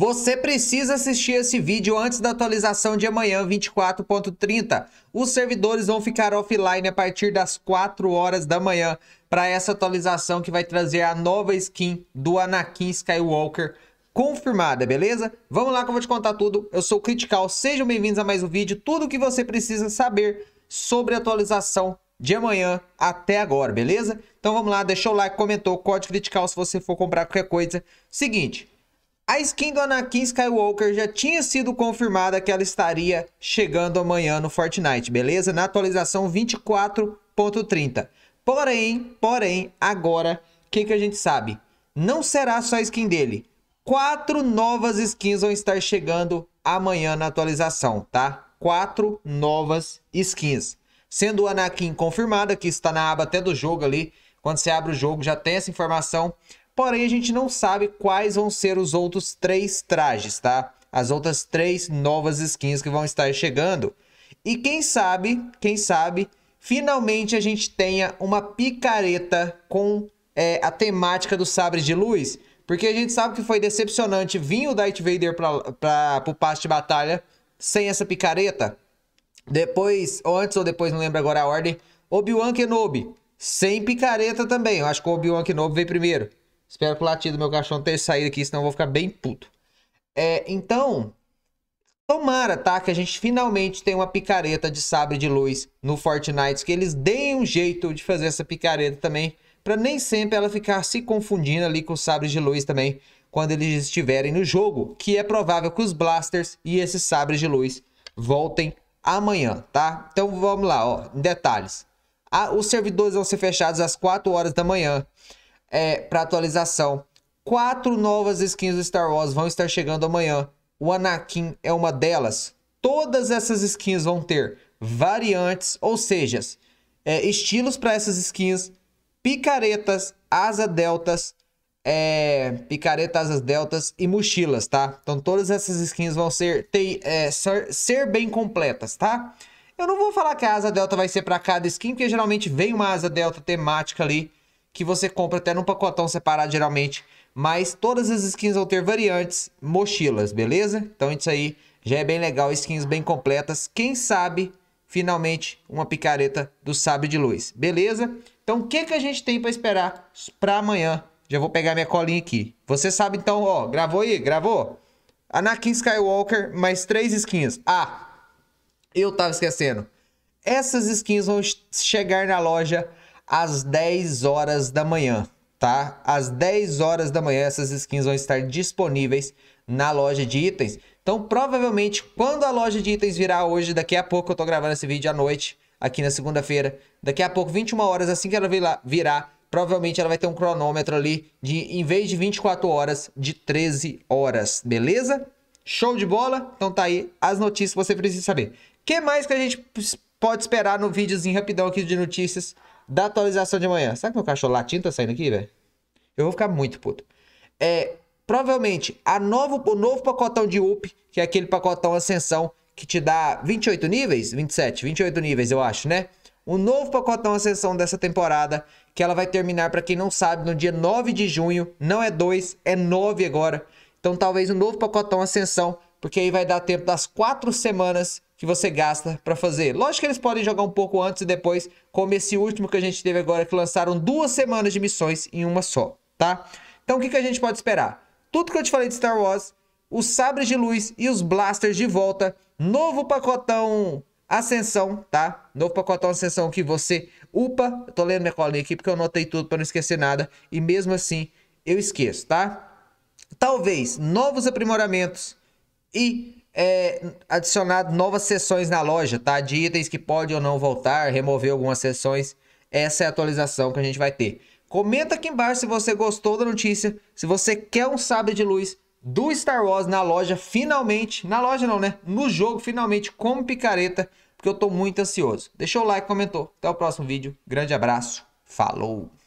Você precisa assistir esse vídeo antes da atualização de amanhã 24.30. Os servidores vão ficar offline a partir das 4 horas da manhã para essa atualização que vai trazer a nova skin do Anakin Skywalker confirmada, beleza? Vamos lá que eu vou te contar tudo. Eu sou o Critical, sejam bem-vindos a mais um vídeo. Tudo o que você precisa saber sobre a atualização de amanhã até agora, beleza? Então vamos lá, deixa o like, comentou, código Critical se você for comprar qualquer coisa. Seguinte, a skin do Anakin Skywalker já tinha sido confirmada que ela estaria chegando amanhã no Fortnite, beleza? Na atualização 24.30. Porém, porém, agora, o que, que a gente sabe? Não será só a skin dele. Quatro novas skins vão estar chegando amanhã na atualização, tá? Quatro novas skins. Sendo o Anakin confirmada, que está na aba até do jogo ali. Quando você abre o jogo já tem essa informação. Porém, a gente não sabe quais vão ser os outros três trajes, tá? As outras três novas skins que vão estar chegando. E quem sabe, quem sabe, finalmente a gente tenha uma picareta com é, a temática do sabre de luz. Porque a gente sabe que foi decepcionante vir o Darth Vader para o passe de batalha sem essa picareta. Depois, ou antes ou depois, não lembro agora a ordem, Obi-Wan Kenobi, sem picareta também. Eu acho que o Obi-Wan Kenobi veio primeiro. Espero que o latido do meu cachorro tenha saído aqui, senão eu vou ficar bem puto. É, então, tomara, tá? Que a gente finalmente tenha uma picareta de sabre de luz no Fortnite. Que eles deem um jeito de fazer essa picareta também. para nem sempre ela ficar se confundindo ali com os sabres de luz também. Quando eles estiverem no jogo. Que é provável que os blasters e esses sabres de luz voltem amanhã, tá? Então vamos lá, ó. Detalhes. Ah, os servidores vão ser fechados às 4 horas da manhã é, para atualização. Quatro novas skins do Star Wars vão estar chegando amanhã. O Anakin é uma delas. Todas essas skins vão ter variantes, ou seja, é, estilos para essas skins, picaretas, asa deltas, é, asa asas deltas e mochilas, tá? Então todas essas skins vão ser, ter, é, ser, ser, bem completas, tá? Eu não vou falar que a asa delta vai ser para cada skin, porque geralmente vem uma asa delta temática ali que você compra até num pacotão separado geralmente. Mas todas as skins vão ter variantes, mochilas, beleza? Então isso aí já é bem legal, skins bem completas. Quem sabe, finalmente, uma picareta do Sábio de Luz, beleza? Então o que, que a gente tem para esperar para amanhã? Já vou pegar minha colinha aqui. Você sabe então, ó, gravou aí? Gravou? Anakin Skywalker, mais três skins. Ah, eu tava esquecendo. Essas skins vão chegar na loja às 10 horas da manhã, tá? Às 10 horas da manhã essas skins vão estar disponíveis na loja de itens. Então, provavelmente, quando a loja de itens virar hoje, daqui a pouco, eu tô gravando esse vídeo à noite, aqui na segunda-feira, daqui a pouco, 21 horas, assim que ela virar, provavelmente ela vai ter um cronômetro ali de, em vez de 24 horas, de 13 horas, beleza? Show de bola? Então tá aí as notícias que você precisa saber. O que mais que a gente pode esperar no videozinho rapidão aqui de notícias? da atualização de manhã. Será que meu cachorro latinho tá saindo aqui, velho? Eu vou ficar muito puto. É, provavelmente, a novo, o novo pacotão de UP, que é aquele pacotão Ascensão, que te dá 28 níveis? 27, 28 níveis, eu acho, né? O novo pacotão Ascensão dessa temporada, que ela vai terminar, para quem não sabe, no dia 9 de junho. Não é 2, é 9 agora. Então, talvez um novo pacotão Ascensão, porque aí vai dar tempo das quatro semanas que você gasta para fazer. Lógico que eles podem jogar um pouco antes e depois, como esse último que a gente teve agora, que lançaram duas semanas de missões em uma só, tá? Então o que, que a gente pode esperar? Tudo que eu te falei de Star Wars, os sabres de luz e os blasters de volta, novo pacotão Ascensão, tá? Novo pacotão Ascensão que você upa. Eu tô lendo minha colinha aqui porque eu anotei tudo para não esquecer nada e mesmo assim eu esqueço, tá? Talvez novos aprimoramentos e é, adicionado novas sessões na loja, tá? De itens que pode ou não voltar, remover algumas sessões. Essa é a atualização que a gente vai ter. Comenta aqui embaixo se você gostou da notícia, se você quer um sabre de luz do Star Wars na loja, finalmente. Na loja não, né? No jogo, finalmente, como picareta, porque eu tô muito ansioso. Deixa o like, comentou. Até o próximo vídeo. Grande abraço. Falou!